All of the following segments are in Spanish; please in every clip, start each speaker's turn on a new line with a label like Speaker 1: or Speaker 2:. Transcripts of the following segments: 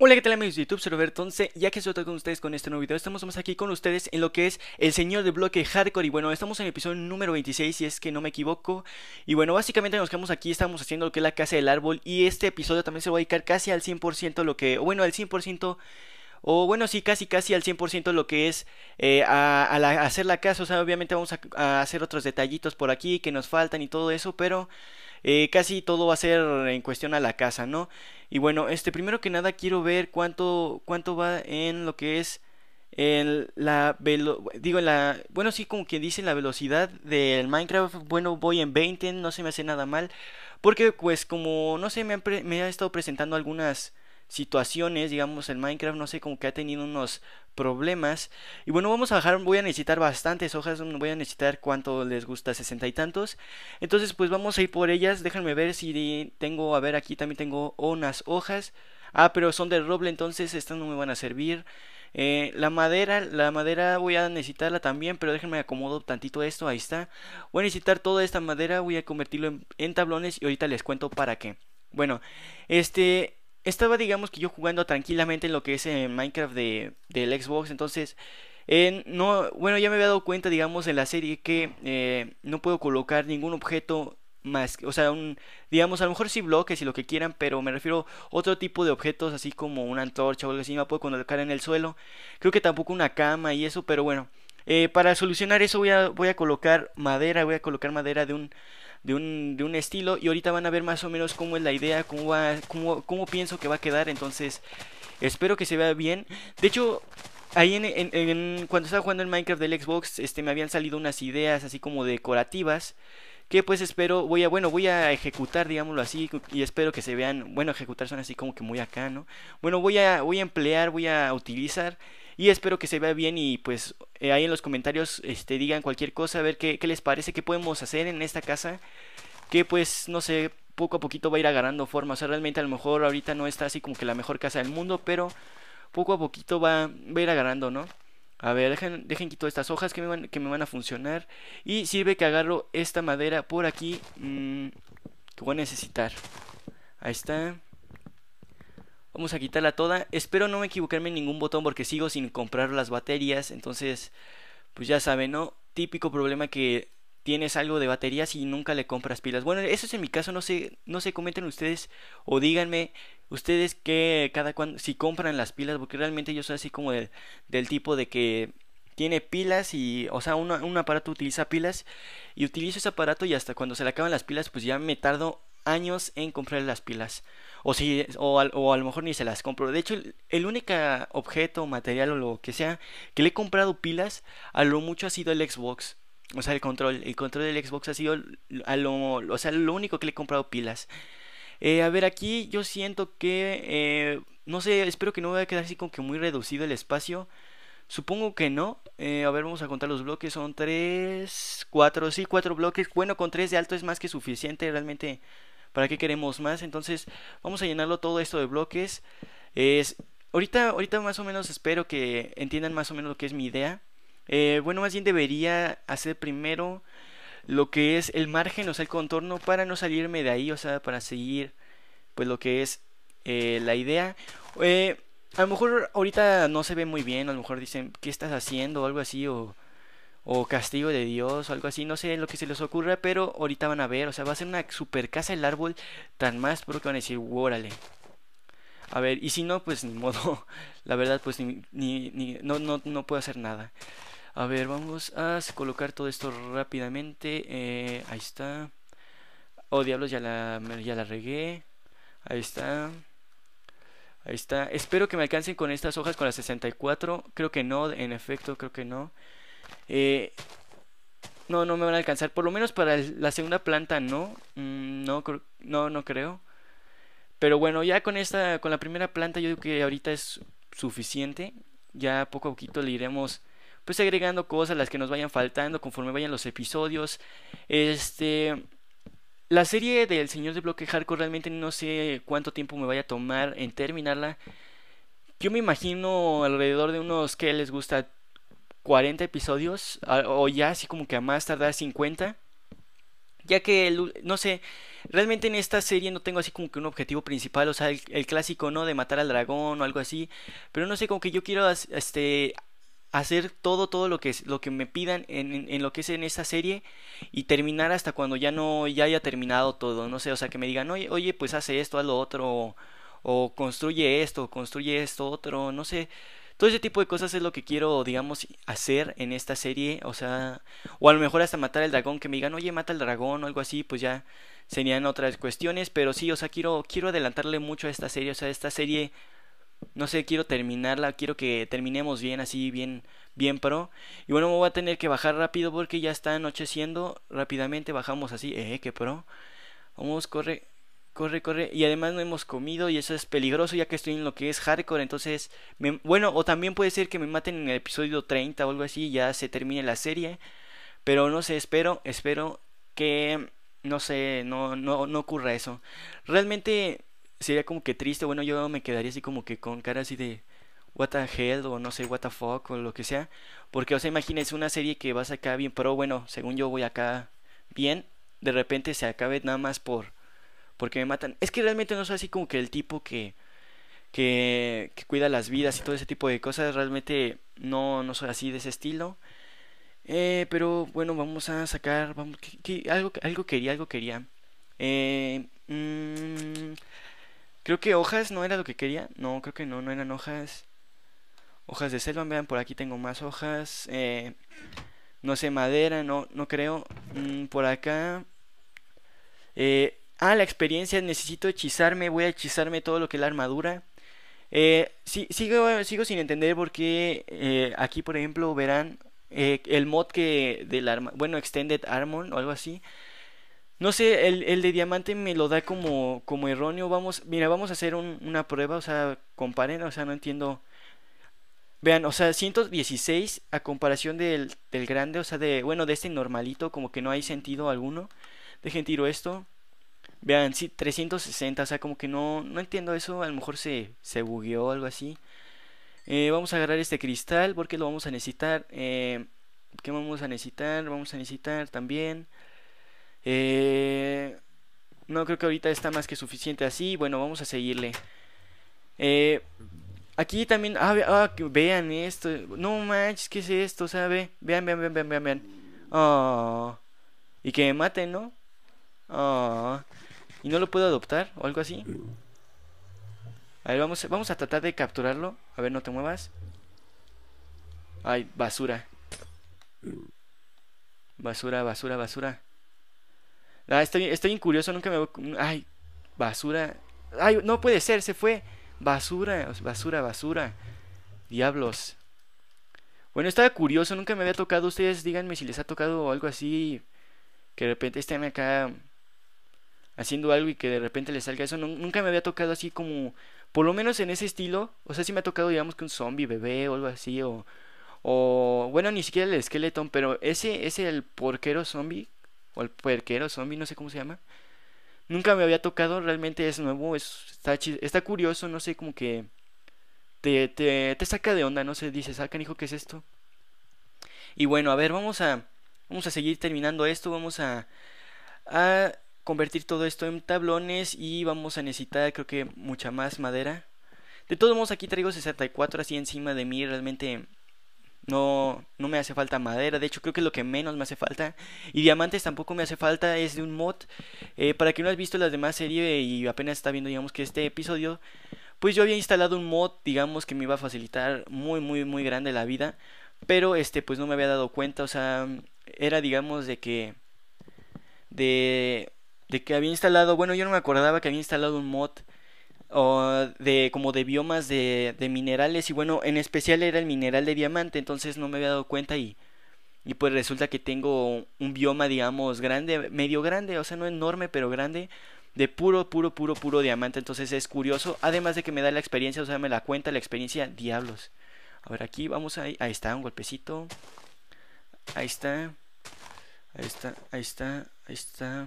Speaker 1: Hola, ¿qué tal amigos de YouTube? Soy Roberto 11, ya que estoy con ustedes con este nuevo video, estamos más aquí con ustedes en lo que es el señor de bloque hardcore y bueno, estamos en el episodio número 26 si es que no me equivoco y bueno, básicamente nos quedamos aquí, estamos haciendo lo que es la casa del árbol y este episodio también se va a dedicar casi al 100% lo que, bueno, al 100% o bueno, sí, casi casi al 100% lo que es eh, a, hacer la casa, o sea, obviamente vamos a hacer otros detallitos por aquí que nos faltan y todo eso, pero... Eh, casi todo va a ser en cuestión a la casa, ¿no? Y bueno, este primero que nada quiero ver cuánto, cuánto va en lo que es en la velo digo la bueno sí como que dice la velocidad del Minecraft bueno voy en 20 no se me hace nada mal porque pues como no sé me, han me ha estado presentando algunas situaciones, digamos, en Minecraft, no sé, como que ha tenido unos problemas. Y bueno, vamos a bajar, voy a necesitar bastantes hojas, mm, voy a necesitar cuánto les gusta, sesenta y tantos. Entonces, pues vamos a ir por ellas, déjenme ver si tengo, a ver, aquí también tengo unas hojas. Ah, pero son de roble, entonces estas no me van a servir. Eh, la madera, la madera voy a necesitarla también, pero déjenme acomodo tantito esto, ahí está. Voy a necesitar toda esta madera, voy a convertirlo en, en tablones y ahorita les cuento para qué. Bueno, este, estaba, digamos que yo jugando tranquilamente en lo que es eh, Minecraft de, del Xbox. Entonces, eh, no, bueno, ya me había dado cuenta, digamos, en la serie que eh, no puedo colocar ningún objeto más, o sea, un, digamos, a lo mejor sí bloques y lo que quieran, pero me refiero a otro tipo de objetos, así como una antorcha o algo así, no puedo colocar en el suelo. Creo que tampoco una cama y eso, pero bueno. Eh, para solucionar eso voy a, voy a colocar madera, voy a colocar madera de un de un, estilo. Y ahorita van a ver más o menos cómo es la idea, cómo, pienso que va a quedar. Entonces, espero que se vea bien. De hecho, Ahí en, cuando estaba jugando en Minecraft del Xbox, este, me habían salido unas ideas así como decorativas. Que pues espero, voy a, bueno, voy a ejecutar, digámoslo así, y espero que se vean, bueno, ejecutar son así como que muy acá, ¿no? Bueno, voy a, voy a emplear, voy a utilizar y espero que se vea bien y pues eh, ahí en los comentarios este, digan cualquier cosa, a ver qué, les parece, qué podemos hacer en esta casa. Que pues, no sé, poco a poquito va a ir agarrando forma. O sea, realmente a lo mejor ahorita no está así como que la mejor casa del mundo, pero poco a poquito va, a ir agarrando, ¿no? A ver, dejen, dejen quito estas hojas que me, van, que me van a funcionar. Y sirve que agarro esta madera por aquí mm, que voy a necesitar. Ahí está. Vamos a quitarla toda. Espero no equivocarme en ningún botón porque sigo sin comprar las baterías. Entonces, pues ya saben, ¿no? Típico problema que tienes algo de baterías y nunca le compras pilas. Bueno, eso es en mi caso, no sé, no sé, comenten ustedes o díganme ustedes que cada cuando, si compran las pilas, porque realmente yo soy así como del, del tipo de que tiene pilas y, o sea, un aparato utiliza pilas y utilizo ese aparato y hasta cuando se le acaban las pilas, pues ya me tardo años en comprar las pilas. O, si, o, o a lo mejor ni se las compro. De hecho, el, único objeto, material o lo que sea que le he comprado pilas, a lo mucho ha sido el Xbox. O sea, el control. El control del Xbox ha sido a lo, o sea, lo único que le he comprado pilas. Eh, a ver, aquí yo siento que... Eh, no sé, espero que no vaya a quedar así como que muy reducido el espacio. Supongo que no. Eh, a ver, vamos a contar los bloques. Son 3, 4, sí, cuatro bloques. Bueno, con 3 de alto es más que suficiente. Realmente para qué queremos más. Entonces vamos a llenarlo todo esto de bloques. Es, ahorita, ahorita más o menos espero que entiendan más o menos lo que es mi idea. Eh, bueno, más bien debería hacer primero lo que es el margen, o sea, el contorno para no salirme de ahí, o sea, para seguir pues lo que es eh, la idea. Eh, a lo mejor ahorita no se ve muy bien, a lo mejor dicen, ¿qué estás haciendo? o algo así, o o castigo de Dios o algo así, no sé lo que se les ocurra, pero ahorita van a ver, o sea, va a ser una super casa el árbol tan más porque van a decir, órale. A ver, y si no, pues ni modo, la verdad, pues ni, ni, no, no, no puedo hacer nada. A ver, vamos a colocar todo esto rápidamente, eh, ahí está. Oh, diablos, ya la, ya la regué, ahí está. Ahí está. Espero que me alcancen con estas hojas con las 64. Creo que no, en efecto, creo que no. Eh, no, no me van a alcanzar. Por lo menos para la segunda planta no. Mm, no, no, creo. Pero bueno, ya con esta, con la primera planta yo digo que ahorita es suficiente. Ya poco a poquito le iremos pues agregando cosas las que nos vayan faltando conforme vayan los episodios. Este la serie del Señor de Bloque Hardcore realmente no sé cuánto tiempo me vaya a tomar en terminarla. Yo me imagino alrededor de unos que les gusta 40 episodios o ya así como que a más tardar 50 ya que no sé realmente en esta serie no tengo así como que un objetivo principal o sea el, clásico no de matar al dragón o algo así pero no sé como que yo quiero este hacer todo todo lo que es, lo que me pidan en, lo que es en esta serie y terminar hasta cuando ya no ya haya terminado todo no sé o sea que me digan oye, oye pues hace esto haz lo otro o construye esto construye esto otro no sé todo ese tipo de cosas es lo que quiero, digamos, hacer en esta serie. O sea, o a lo mejor hasta matar al dragón, que me digan, oye, mata al dragón o algo así, pues ya serían otras cuestiones. Pero sí, o sea, quiero, quiero adelantarle mucho a esta serie. O sea, esta serie, no sé, quiero terminarla, quiero que terminemos bien, así, bien, bien pro. Y bueno, me voy a tener que bajar rápido porque ya está anocheciendo. Rápidamente bajamos así, eh, que pro. Vamos, corre corre, corre. Y además no hemos comido y eso es peligroso ya que estoy en lo que es hardcore. Entonces, bueno, o también puede ser que me maten en el episodio 30 o algo así y ya se termine la serie. Pero no sé, espero, espero que, no sé, no, no, no ocurra eso. Realmente sería como que triste. Bueno, yo me quedaría así como que con cara así de what the hell o no sé what the fuck o lo que sea, porque o sea, imagínense una serie que vas acá bien, pero bueno, según yo voy acá bien, de repente se acabe nada más por porque me matan. Es que realmente no soy así como que el tipo que, que, que cuida las vidas y todo ese tipo de cosas. Realmente no, no soy así de ese estilo. Eh, pero bueno, vamos a sacar. algo, algo quería, algo quería. Eh, mm, creo que hojas no era lo que quería. No, creo que no, no eran hojas. Hojas de selva, vean, por aquí tengo más hojas. Eh, no sé, madera, no, no creo. Mm, por acá. Eh, Ah, la experiencia, necesito hechizarme, voy a hechizarme todo lo que es la armadura. Eh, sigo, sin entender por qué eh, aquí, por ejemplo, verán eh, el mod que del arma, bueno, Extended Armor o algo así. No sé, el, el, de diamante me lo da como, como erróneo. Vamos, mira, vamos a hacer una prueba, o sea, comparen, o sea, no entiendo. Vean, o sea, 116 a comparación del, del grande, o sea, de, bueno, de este normalito, como que no hay sentido alguno. Dejen tiro esto. Vean, sí, 360, o sea, como que no, no entiendo eso, a lo mejor se, se bugueó o algo así. Eh, vamos a agarrar este cristal porque lo vamos a necesitar. Eh, ¿Qué vamos a necesitar? Vamos a necesitar también... Eh, no creo que ahorita está más que suficiente así. Bueno, vamos a seguirle. Eh, aquí también. Ah, ah vean esto. No manches, ¿qué es esto? ¿Sabe? Vean, vean, vean, vean, vean, vean. Oh. Y que me maten, ¿no? Oh y no lo puedo adoptar o algo así. Mm. A ver, vamos, vamos a tratar de capturarlo. A ver, no te muevas. Ay, basura. Mm. Basura, basura, basura. Ah, estoy, estoy curioso nunca me Ay, basura. Ay, no puede ser, se fue. Basura, basura, basura. Diablos. Bueno, estaba curioso, nunca me había tocado. Ustedes díganme si les ha tocado algo así. Que de repente estén acá haciendo algo y que de repente le salga eso. nunca me había tocado así como, por lo menos en ese estilo. O sea, sí me ha tocado, digamos, que un zombie bebé o algo así. O, o bueno, ni siquiera el esqueleto, pero ese, ese el porquero zombie. O el porquero zombie, no sé cómo se llama. Nunca me había tocado, realmente es nuevo, es, está, está curioso, no sé, como que te, te, te saca de onda, no sé, dice, sacan ah, hijo, ¿qué es esto? Y bueno, a ver, vamos a, vamos a seguir terminando esto, vamos a, a convertir todo esto en tablones y vamos a necesitar creo que mucha más madera. De todos modos aquí traigo 64 así encima de mí, realmente no, no me hace falta madera, de hecho creo que lo que menos me hace falta. Y diamantes tampoco me hace falta, es de un mod. Eh, para quien no has visto las demás series y apenas está viendo digamos que este episodio, pues yo había instalado un mod digamos que me iba a facilitar muy muy muy grande la vida. Pero este pues no me había dado cuenta, o sea, era digamos de que... De de que había instalado, bueno, yo no me acordaba que había instalado un mod o de como de biomas de, de, minerales y bueno, en especial era el mineral de diamante, entonces no me había dado cuenta y y pues resulta que tengo un bioma, digamos, grande, medio grande, o sea, no enorme, pero grande de puro, puro, puro, puro diamante, entonces es curioso, además de que me da la experiencia, o sea, me la cuenta la experiencia, diablos. A ver, aquí vamos a ahí está un golpecito. Ahí está. Ahí está, ahí está, ahí está.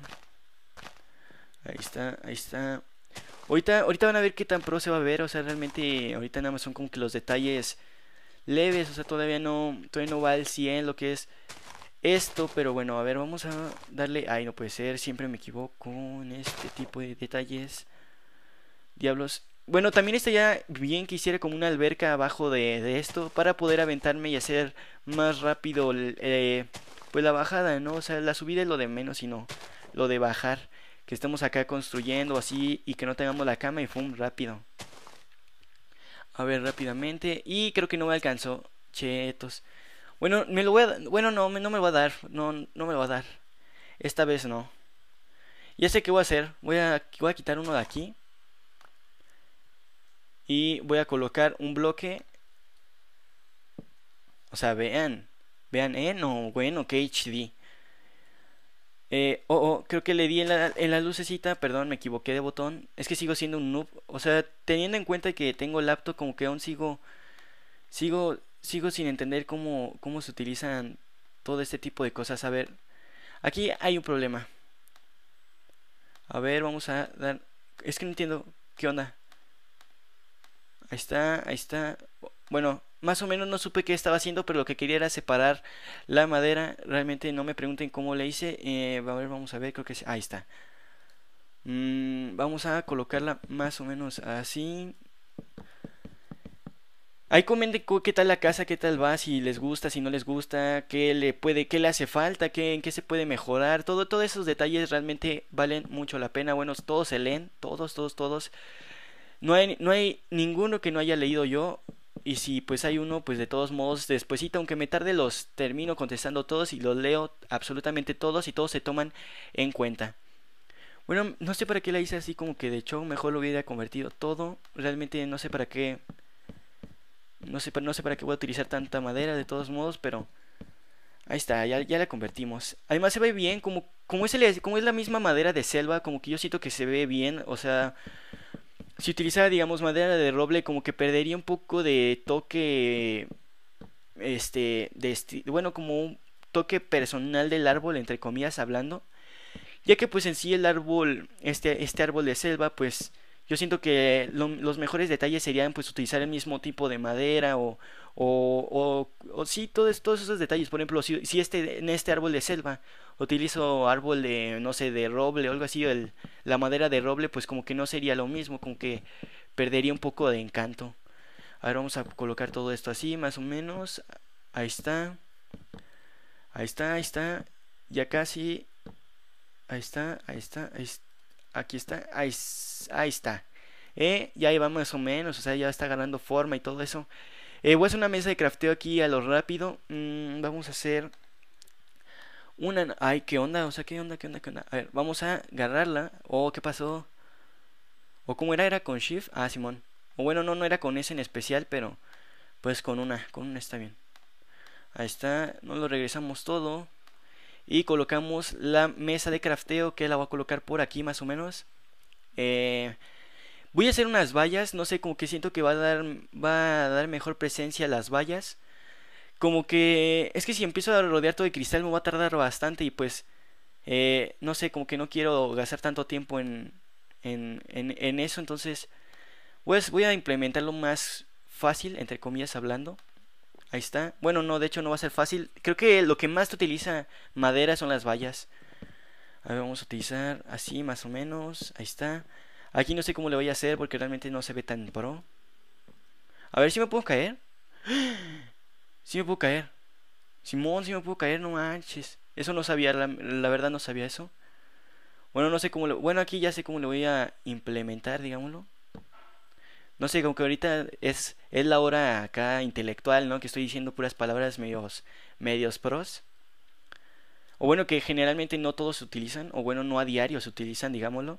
Speaker 1: Ahí está, ahí está. Ahorita, ahorita van a ver qué tan pro se va a ver. O sea, realmente ahorita nada más son como que los detalles leves. O sea, todavía no, todavía no va al 100 lo que es esto. Pero bueno, a ver, vamos a darle... Ay, no puede ser. Siempre me equivoco con este tipo de detalles. Diablos. Bueno, también estaría bien que hiciera como una alberca abajo de, esto. Para poder aventarme y hacer más rápido eh, pues la bajada, ¿no? O sea, la subida es lo de menos, sino lo de bajar que estemos acá construyendo así y que no tengamos la cama y fum, rápido. A ver, rápidamente. Y creo que no me alcanzó. Chetos. Bueno, me lo voy a Bueno, no, no me lo va a dar. No, no me lo va a dar. Esta vez no. Ya sé qué voy a hacer. Voy a, voy a quitar uno de aquí. Y voy a colocar un bloque. O sea, vean. Vean, eh, no, bueno, qué HD. Eh, oh, oh, creo que le di en la, lucecita, perdón, me equivoqué de botón. Es que sigo siendo un noob. O sea, teniendo en cuenta que tengo laptop, como que aún sigo. Sigo. Sigo sin entender cómo, cómo se utilizan todo este tipo de cosas. A ver. Aquí hay un problema. A ver, vamos a dar. Es que no entiendo. ¿Qué onda? Ahí está, ahí está. Bueno, más o menos no supe qué estaba haciendo, pero lo que quería era separar la madera. Realmente no me pregunten cómo le hice. Eh, a ver, vamos a ver, creo que Ahí está. Mm, vamos a colocarla más o menos así. Ahí comenten qué tal la casa, qué tal va, si les gusta, si no les gusta, qué le puede, qué le hace falta, qué, en qué se puede mejorar. Todo, todos esos detalles realmente valen mucho la pena. Bueno, todos se leen, todos, todos, todos. No hay, no hay ninguno que no haya leído yo. Y si pues hay uno, pues de todos modos, Despuésito, aunque me tarde, los termino contestando todos y los leo absolutamente todos y todos se toman en cuenta. Bueno, no sé para qué la hice así como que de hecho mejor lo hubiera convertido todo. Realmente no sé para qué... No sé, no sé para qué voy a utilizar tanta madera de todos modos, pero... Ahí está, ya, ya la convertimos. Además se ve bien, como, como, es como es la misma madera de selva, como que yo siento que se ve bien, o sea si utilizara, digamos, madera de roble, como que perdería un poco de toque, este, de bueno, como un toque personal del árbol, entre comillas, hablando, ya que pues en sí el árbol, este, este árbol de selva, pues yo siento que los mejores detalles serían pues utilizar el mismo tipo de madera o, o, sí, todos, todos esos detalles. Por ejemplo, si, este, en este árbol de selva utilizo árbol de, no sé, de roble o algo así, el, la madera de roble, pues como que no sería lo mismo, como que perdería un poco de encanto. Ahora vamos a colocar todo esto así, más o menos. Ahí está. Ahí está, ahí está. Ya casi. Ahí está, ahí está, ahí está. Aquí está, ahí, está. Eh, ya ahí vamos más o menos, o sea, ya está ganando forma y todo eso. Eh, voy a hacer una mesa de crafteo aquí a lo rápido. Mm, vamos a hacer una... Ay, ¿qué onda? O sea, ¿qué onda? ¿Qué onda? ¿Qué onda? A ver, vamos a agarrarla. Oh, ¿qué pasó? ¿O cómo era? ¿Era con Shift? Ah, Simón. O bueno, no, no era con ese en especial, pero... Pues con una, con una está bien. Ahí está, no lo regresamos todo. Y colocamos la mesa de crafteo que la voy a colocar por aquí más o menos. Eh, voy a hacer unas vallas, no sé, como que siento que va a dar, va a dar mejor presencia las vallas. Como que es que si empiezo a rodear todo de cristal me va a tardar bastante y pues eh, no sé, como que no quiero gastar tanto tiempo en, en, eso. Entonces pues voy a implementarlo más fácil, entre comillas hablando. Ahí está. Bueno, no, de hecho no va a ser fácil. Creo que lo que más te utiliza madera son las vallas. A ver, vamos a utilizar así más o menos. Ahí está. Aquí no sé cómo le voy a hacer porque realmente no se ve tan pro. A ver si me puedo caer. Si me puedo caer. Simón, si me puedo caer, no manches. Eso no sabía, la, la, verdad no sabía eso. Bueno, no sé cómo lo... Bueno, aquí ya sé cómo le voy a implementar, digámoslo no sé, como que ahorita es, es la hora acá intelectual, ¿no? Que estoy diciendo puras palabras medios, medios pros. O bueno, que generalmente no todos se utilizan, o bueno, no a diario se utilizan, digámoslo.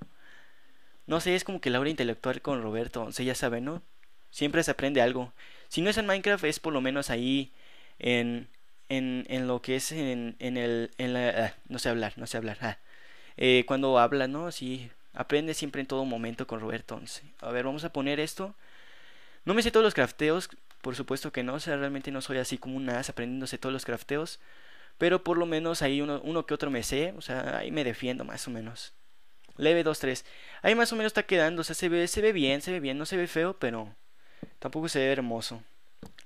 Speaker 1: No sé, es como que la hora intelectual con Roberto, o sea, ya sabe ¿no? Siempre se aprende algo. Si no es en Minecraft, es por lo menos ahí en, en, en lo que es en, en el... En la, ah, no sé hablar, no sé hablar. Ah, eh, cuando habla, ¿no? Sí, Aprende siempre en todo momento con robert 11. A ver, vamos a poner esto. No me sé todos los crafteos, por supuesto que no, o sea, realmente no soy así como un as aprendiéndose todos los crafteos, pero por lo menos ahí uno, que otro me sé, o sea, ahí me defiendo más o menos. Leve 2-3. Ahí más o menos está quedando, o sea, se ve, se ve bien, se ve bien, no se ve feo, pero tampoco se ve hermoso.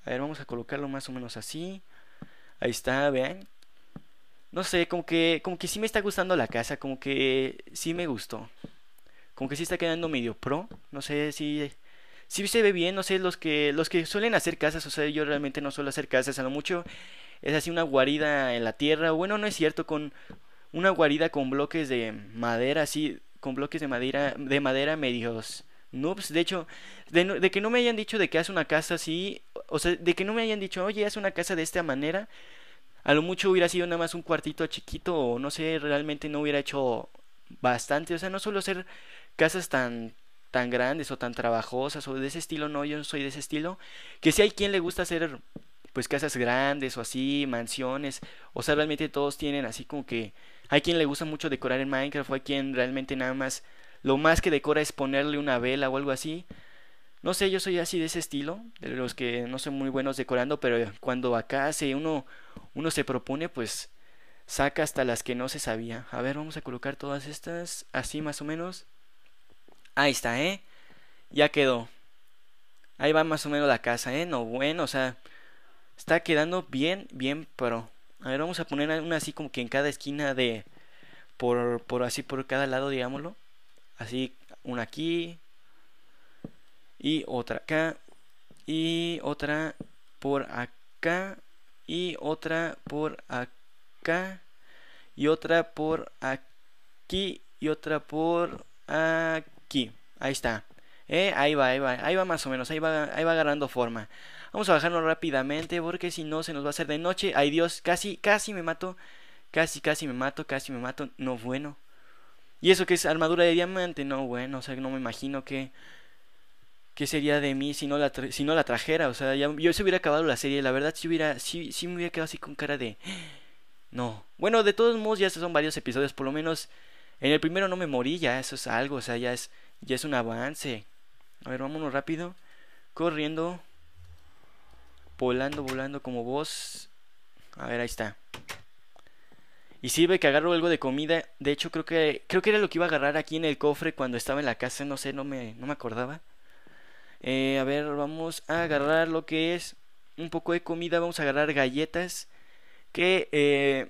Speaker 1: A ver, vamos a colocarlo más o menos así. Ahí está, vean. No sé, como que, como que sí me está gustando la casa, como que sí me gustó. Como que sí está quedando medio pro. No sé si si se ve bien, no sé, los que, los que suelen hacer casas, o sea, yo realmente no suelo hacer casas, a lo mucho es así una guarida en la tierra, bueno, no es cierto, con una guarida con bloques de madera, así, con bloques de madera, de madera medios noobs, de hecho, de, que no me hayan dicho de que hace una casa así, o sea, de que no me hayan dicho, oye, haz una casa de esta manera, a lo mucho hubiera sido nada más un cuartito chiquito, o no sé, realmente no hubiera hecho bastante, o sea, no suelo hacer casas tan tan grandes o tan trabajosas o de ese estilo, no, yo no soy de ese estilo, que si hay quien le gusta hacer pues casas grandes o así, mansiones, o sea, realmente todos tienen así como que hay quien le gusta mucho decorar en Minecraft, o hay quien realmente nada más lo más que decora es ponerle una vela o algo así. No sé, yo soy así de ese estilo, de los que no son muy buenos decorando, pero cuando acá se uno uno se propone, pues saca hasta las que no se sabía. A ver, vamos a colocar todas estas así más o menos. Ahí está, ¿eh? Ya quedó. Ahí va más o menos la casa, ¿eh? No, bueno, o sea, está quedando bien, bien Pero A ver, vamos a poner una así como que en cada esquina de... Por, por así, por cada lado, digámoslo. Así, una aquí. Y otra acá. Y otra por acá. Y otra por acá. Y otra por aquí. Y otra por aquí Aquí, ahí está. Eh, ahí va, ahí va, ahí va más o menos, ahí va, ahí va agarrando forma. Vamos a bajarlo rápidamente porque si no se nos va a hacer de noche. Ay Dios, casi, casi me mato. Casi, casi me mato, casi me mato. No bueno. Y eso que es armadura de diamante, no bueno, o sea, no me imagino que... ¿Qué sería de mí si no la, si no la trajera? O sea, yo se hubiera acabado la serie. La verdad, si hubiera, si, me hubiera quedado así con cara de... No. Bueno, de todos modos, ya son varios episodios. Por lo menos en el primero no me morí, ya eso es algo, o sea, ya es, ya es un avance. A ver, vámonos rápido. Corriendo. Volando, volando como vos. A ver, ahí está. Y sirve que agarro algo de comida. De hecho, creo que, creo que era lo que iba a agarrar aquí en el cofre cuando estaba en la casa. No sé, no me, no me acordaba. Eh, a ver, vamos a agarrar lo que es un poco de comida. Vamos a agarrar galletas. Que eh,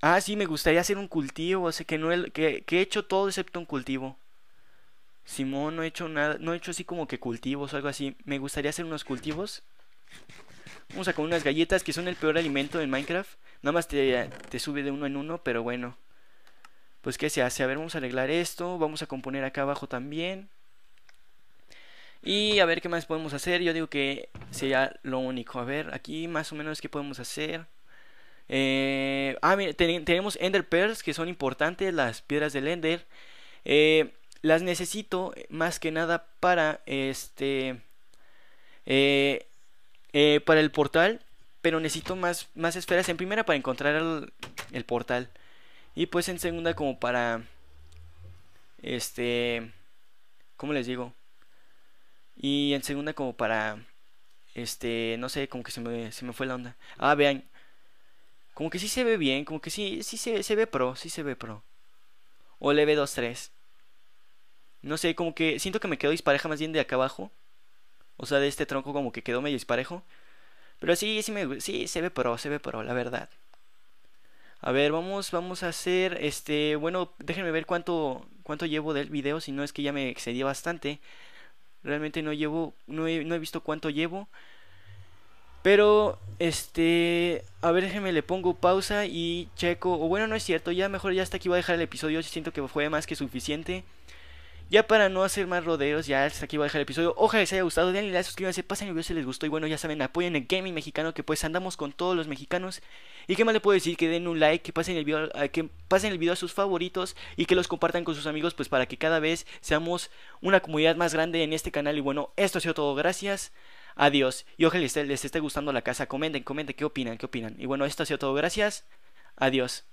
Speaker 1: Ah, sí, me gustaría hacer un cultivo, o que no he, que, he hecho todo excepto un cultivo. Simón, no he hecho nada, no he hecho así como que cultivos o algo así. Me gustaría hacer unos cultivos. Vamos a comer unas galletas que son el peor alimento en Minecraft. Nada más te, te sube de uno en uno, pero bueno. Pues qué se hace. A ver, vamos a arreglar esto. Vamos a componer acá abajo también. Y a ver qué más podemos hacer. Yo digo que sería lo único. A ver, aquí más o menos qué podemos hacer. Eh, ah, tenemos Ender Pearls que son importantes, las piedras del Ender. Eh, las necesito eh, más que nada para este. Eh, para el portal. Pero necesito más, más esferas en primera para encontrar el, portal. Y pues en segunda, como para. Este. ¿Cómo les digo? Y en segunda, como para. Este, no sé, como que se me, se me fue la onda. Ah, vean, como que sí se ve bien, como que sí, sí se, ve pro, sí se ve pro. O leve 2-3. No sé, como que siento que me quedó dispareja más bien de acá abajo. O sea, de este tronco como que quedó medio disparejo. Pero sí, sí, me, sí se ve pro, se ve pro, la verdad. A ver, vamos, vamos a hacer, este, bueno, déjenme ver cuánto, cuánto llevo del video, si no es que ya me excedí bastante. Realmente no llevo, no no he visto cuánto llevo. Pero este, a ver, déjenme le pongo pausa y checo. O bueno, no es cierto, ya mejor ya hasta aquí voy a dejar el episodio. Siento que fue más que suficiente. Ya para no hacer más rodeos, ya hasta aquí voy a dejar el episodio. Ojalá les haya gustado, denle like, suscríbanse, pasen el video si les gustó. Y bueno, ya saben, apoyen el gaming mexicano, que pues andamos con todos los mexicanos. Y qué más le puedo decir, que den un like, que pasen el video, que pasen el video a sus favoritos y que los compartan con sus amigos, pues para que cada vez seamos una comunidad más grande en este canal. Y bueno, esto ha sido todo, gracias. Adiós. Y ojalá les, esté gustando la casa. Comenten, comenten qué opinan, qué opinan. Y bueno, esto ha sido todo. Gracias. Adiós.